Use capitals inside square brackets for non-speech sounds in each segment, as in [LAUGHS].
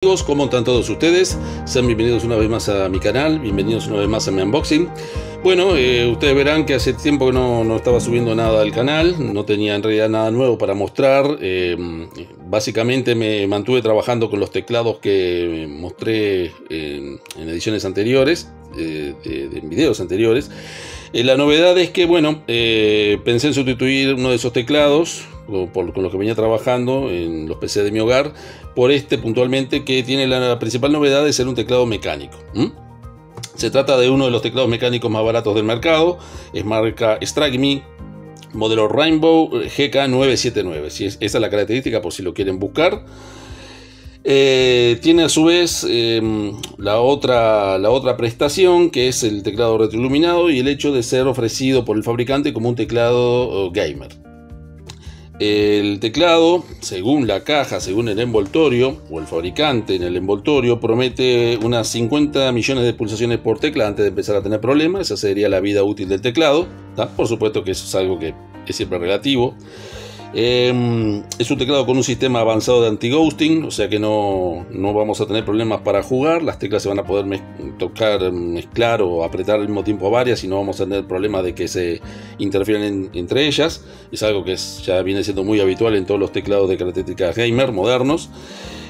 Amigos, ¿cómo están todos ustedes? Sean bienvenidos una vez más a mi canal, bienvenidos una vez más a mi unboxing. Bueno, eh, ustedes verán que hace tiempo que no, estaba subiendo nada al canal, no tenía en realidad nada nuevo para mostrar. Em, básicamente me mantuve trabajando con los teclados que mostré em, en ediciones anteriores, eh, en vídeos videos anteriores. Eh, la novedad es que, bueno, pensé en sustituir uno de esos teclados con lo que venía trabajando en los PC de mi hogar, por este puntualmente que tiene la, principal novedad de ser un teclado mecánico. Se trata de uno de los teclados mecánicos más baratos del mercado, es marca Strike Me, modelo Rainbow eh, GK979. Si esa es la característica por si lo quieren buscar. Eh, tiene a su vez em, la, otra, la otra prestación que es el teclado retroiluminado y el hecho de ser ofrecido por el fabricante como un teclado oh, gamer. El teclado, según la caja, según el envoltorio o el fabricante en el envoltorio, promete unas 50 millones de pulsaciones por tecla antes de empezar a tener problemas. Esa sería la vida útil del teclado. Por supuesto que eso es algo que es siempre relativo. Em, es un teclado con un sistema avanzado de anti-ghosting, o sea que no, vamos a tener problemas para jugar. Las teclas se van a poder tocar, mezclar o apretar al mismo tiempo varias y no vamos a tener problemas de que se interfieran entre ellas. Es algo que ya viene siendo muy habitual en todos los teclados de características gamer modernos.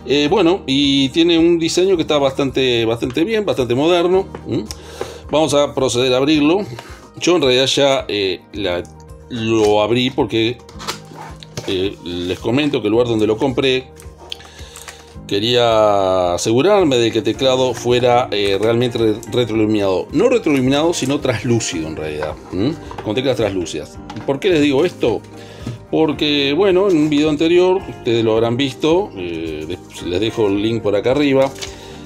Eh, bueno, y tiene un diseño que está bastante, bastante bien, bastante moderno. Vamos a proceder a abrirlo. Yo en realidad ya eh, lo abrí porque les comento que el lugar donde lo compré, quería asegurarme de que el teclado fuera eh, realmente retroiluminado. No retroiluminado, sino traslúcido en realidad, con teclas translúcidas. ¿Por qué les digo esto? Porque, bueno, en un video anterior, ustedes lo habrán visto, eh, les dejo el link por acá arriba,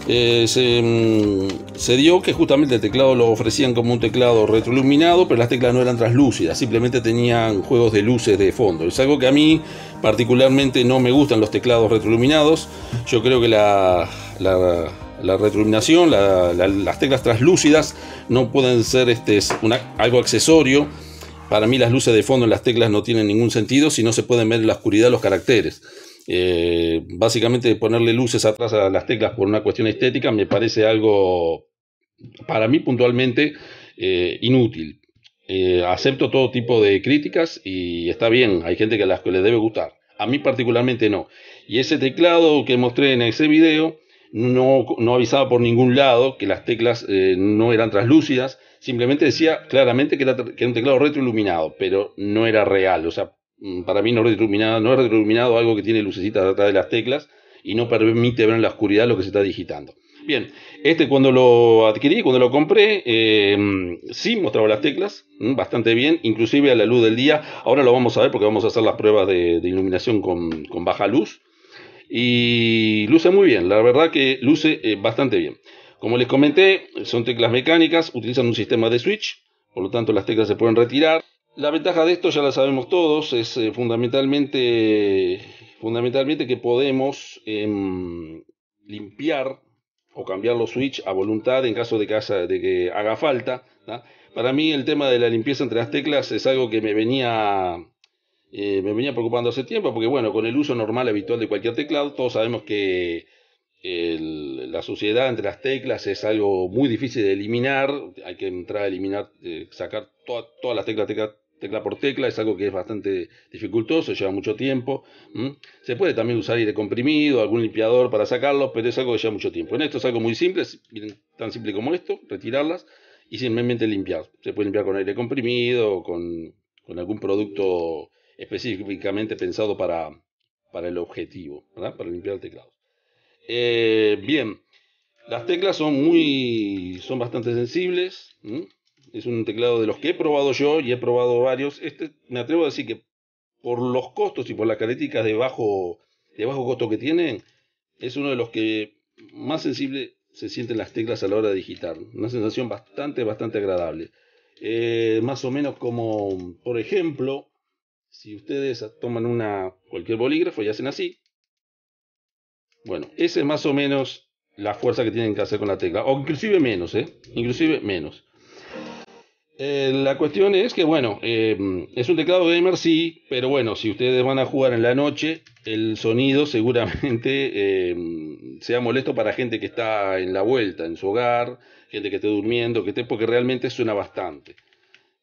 eh, mm, se, dio que justamente el teclado lo ofrecían como un teclado retroiluminado, pero las teclas no eran translúcidas, simplemente tenían juegos de luces de fondo. Es algo que a mí particularmente no me gustan los teclados retroiluminados. Yo creo que la, retroiluminación, las teclas translúcidas no pueden ser este, algo accesorio. Para mí las luces de fondo en las teclas no tienen ningún sentido si no se pueden ver en la oscuridad los caracteres. Eh, básicamente ponerle luces atrás a las teclas por una cuestión estética me parece algo, para mí puntualmente, eh, inútil. Eh, acepto todo tipo de críticas y está bien, hay gente que a las que le debe gustar. A mí particularmente no. Y ese teclado que mostré en ese video no, no avisaba por ningún lado que las teclas no eran translúcidas, simplemente decía claramente que era, que era un teclado retroiluminado, pero no era real. O sea, Mm, para mí no iluminado, no iluminado, algo que tiene lucecitas detrás de las teclas y no permite ver en la oscuridad lo que se está digitando. Bien, este cuando lo adquirí, cuando lo compré, eh, sí mostraba las teclas, mm, bastante bien, inclusive a la luz del día. Ahora lo vamos a ver porque vamos a hacer las pruebas de, iluminación con, baja luz. Y luce muy bien, la verdad que luce eh, bastante bien. Como les comenté, son teclas mecánicas, utilizan un sistema de switch, por lo tanto las teclas se pueden retirar la ventaja de esto ya la sabemos todos, es eh, fundamentalmente, fundamentalmente que podemos em, limpiar o cambiar los switch a voluntad en caso de que, de que haga falta. Para mí el tema de la limpieza entre las teclas es algo que me venía, eh, me venía preocupando hace tiempo, porque bueno, con el uso normal habitual de cualquier teclado, todos sabemos que la suciedad entre las teclas es algo muy difícil de eliminar, hay que entrar a eliminar, eh, sacar todas las teclas, teclas, tecla por tecla, es algo que es bastante dificultoso, lleva mucho tiempo. Se puede también usar aire comprimido, algún limpiador para sacarlos, pero es algo que lleva mucho tiempo. En esto es algo muy simple, tan simple como esto, retirarlas y simplemente limpiar. Se puede limpiar con aire comprimido o con, algún producto específicamente pensado para, para el objetivo, para limpiar el teclado. Eh, bien, las teclas son muy, son bastante sensibles es un teclado de los que he probado yo y he probado varios. Este me atrevo a decir que por los costos y por las características de bajo, de bajo costo que tienen, es uno de los que más sensible se sienten las teclas a la hora de digitar. Una sensación bastante, bastante agradable. Eh, más o menos como, por ejemplo, si ustedes toman una cualquier bolígrafo y hacen así. Bueno, esa es más o menos la fuerza que tienen que hacer con la tecla. O inclusive menos, ¿eh? Inclusive menos. Eh, la cuestión es que, bueno, eh, es un teclado gamer, sí, pero bueno, si ustedes van a jugar en la noche, el sonido seguramente eh, sea molesto para gente que está en la vuelta, en su hogar, gente que esté durmiendo, que esté, porque realmente suena bastante.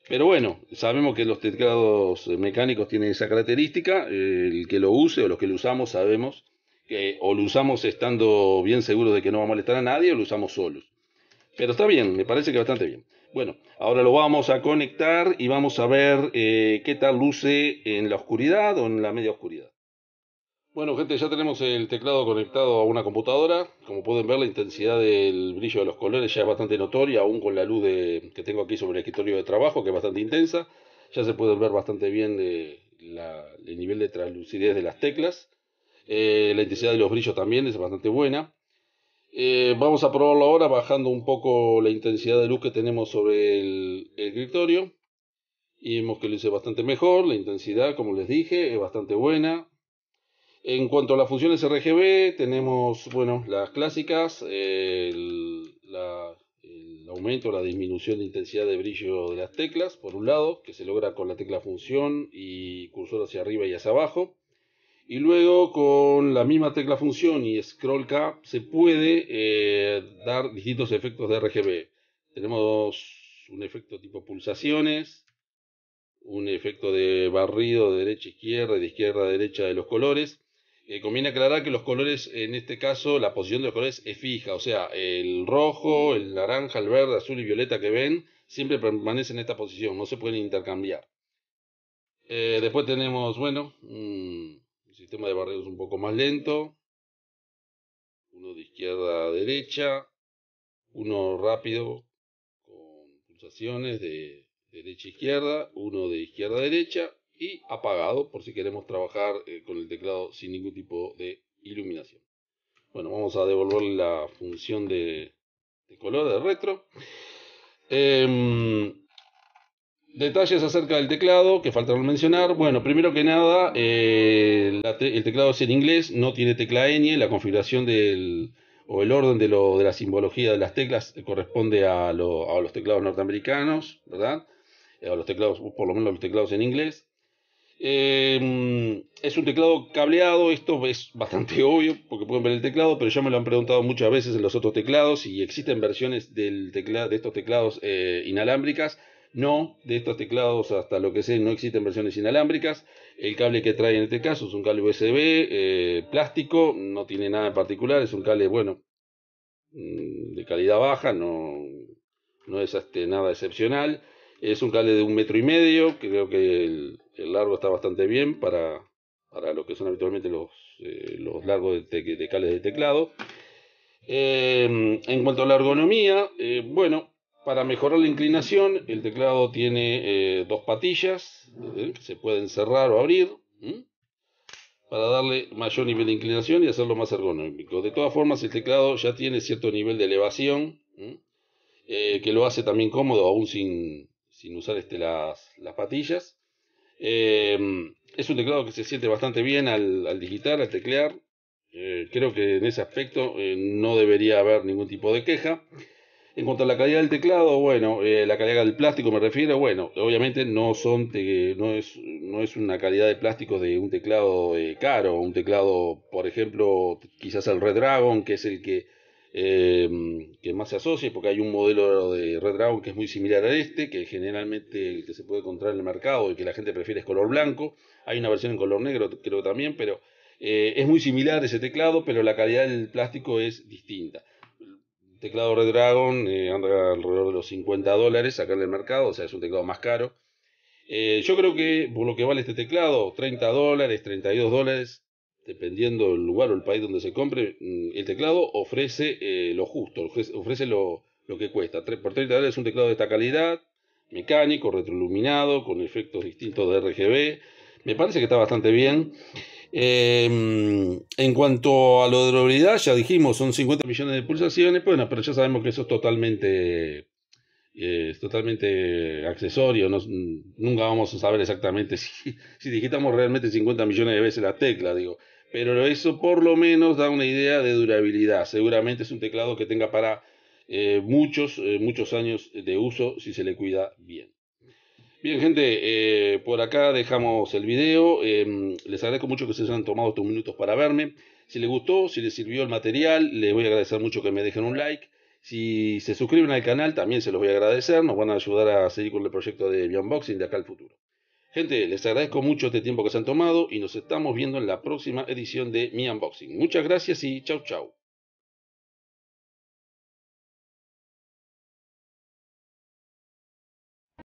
Pero bueno, sabemos que los teclados mecánicos tienen esa característica, el que lo use o los que lo usamos sabemos que o lo usamos estando bien seguros de que no va a molestar a nadie o lo usamos solos. Pero está bien, me parece que bastante bien. Bueno, ahora lo vamos a conectar y vamos a ver eh, qué tal luce en la oscuridad o en la media oscuridad. Bueno, gente, ya tenemos el teclado conectado a una computadora. Como pueden ver, la intensidad del brillo de los colores ya es bastante notoria, aún con la luz que tengo aquí sobre el escritorio de trabajo, que es bastante intensa. Ya se puede ver bastante bien el nivel de translucidez de las teclas. Eh, la intensidad de los brillos también es bastante buena. Eh, vamos a probarlo ahora bajando un poco la intensidad de luz que tenemos sobre el, escritorio. Y vemos que lo hice bastante mejor, la intensidad, como les dije, es bastante buena. En cuanto a las funciones RGB, tenemos, bueno, las clásicas, el, el aumento o la disminución de intensidad de brillo de las teclas, por un lado, que se logra con la tecla función y cursor hacia arriba y hacia abajo. Y luego con la misma tecla función y scroll K se puede eh, dar distintos efectos de RGB. Tenemos un efecto tipo pulsaciones, un efecto de barrido de derecha a izquierda y de izquierda a derecha de los colores. Eh, conviene aclarar que los colores, en este caso, la posición de los colores es fija, o sea, el rojo, el naranja, el verde, azul y violeta que ven siempre permanecen en esta posición, no se pueden intercambiar. Eh, después tenemos, bueno, mm, sistema de barridos un poco más lento, uno de izquierda a derecha, uno rápido con pulsaciones de derecha a izquierda, uno de izquierda a derecha y apagado por si queremos trabajar eh, con el teclado sin ningún tipo de iluminación. Bueno, vamos a devolver la función de, color de retro. Em, Detalles acerca del teclado que faltaron mencionar. Bueno, primero que nada, eh, el teclado es en inglés, no tiene tecla ñ, la configuración o el orden de, lo, de la simbología de las teclas corresponde a, los teclados norteamericanos, ¿verdad? Eh, a los teclados, por lo menos los teclados en inglés. Em, es un teclado cableado, esto es bastante [LAUGHS] obvio porque pueden ver el teclado, pero ya me lo han preguntado muchas veces en los otros teclados y existen versiones del de estos teclados eh, inalámbricas no, de estos teclados, hasta lo que sé, no existen versiones inalámbricas. El cable que trae en este caso es un cable USB eh, plástico, no tiene nada en particular, es un cable, bueno, mm, de calidad baja, no, no es este, nada excepcional. Es un cable de un metro y medio, creo que el, largo está bastante bien para, para lo que son habitualmente los, eh, los largos de, de cables de teclado. Eh, en cuanto a la ergonomía, bueno, para mejorar la inclinación, el teclado tiene eh, dos patillas que eh, se pueden cerrar o abrir para darle mayor nivel de inclinación y hacerlo más ergonómico. De todas formas, el teclado ya tiene cierto nivel de elevación eh, que lo hace también cómodo aún sin, usar este, las, patillas. Em, es un teclado que se siente bastante bien al, al digitar, al teclear. creo que en ese aspecto no debería haber ningún tipo de queja. En cuanto a la calidad del teclado, bueno, eh, la calidad del plástico me refiero, bueno, obviamente no son no es una calidad de plástico de un teclado eh, caro, un teclado, por ejemplo, quizás el Red Dragon, que es el que em, que más se asocia, porque hay un modelo de Red Dragon que es muy similar a este, que generalmente el que se puede encontrar en el mercado y que la gente prefiere es color blanco. Hay una versión en color negro, creo también, pero eh, es muy similar ese teclado, pero la calidad del plástico es distinta teclado Redragon, Dragon eh, anda alrededor de los 50 dólares acá en el mercado, o sea, es un teclado más caro. Eh, yo creo que por lo que vale este teclado, 30 dólares, 32 dólares, dependiendo del lugar o el país donde se compre, mm, el teclado ofrece eh, lo justo, ofrece lo, lo que cuesta. Por 30 dólares es un teclado de esta calidad, mecánico, retroiluminado, con efectos distintos de RGB. Me parece que está bastante bien. Em, en cuanto a la durabilidad, ya dijimos, son 50 millones de pulsaciones, bueno, pero ya sabemos que eso es totalmente, eh, totalmente accesorio, nunca vamos a saber exactamente [LAUGHS] si, digitamos realmente 50 millones de veces la tecla, digo. Pero eso por lo menos da una idea de durabilidad. Seguramente es un teclado que tenga para eh, muchos, eh, muchos años de uso si se le cuida bien. Bien, gente, eh, por acá dejamos el video. Em, les agradezco mucho que se hayan tomado estos minutos para verme. Si les gustó, si les sirvió el material, les voy a agradecer mucho que me dejen un like. Si se suscriben al canal, también se los voy a agradecer. Nos van a ayudar a seguir con el proyecto de mi unboxing de acá al futuro. Gente, les agradezco mucho este tiempo que se han tomado y nos estamos viendo en la próxima edición de Mi Unboxing. Muchas gracias y chau chau.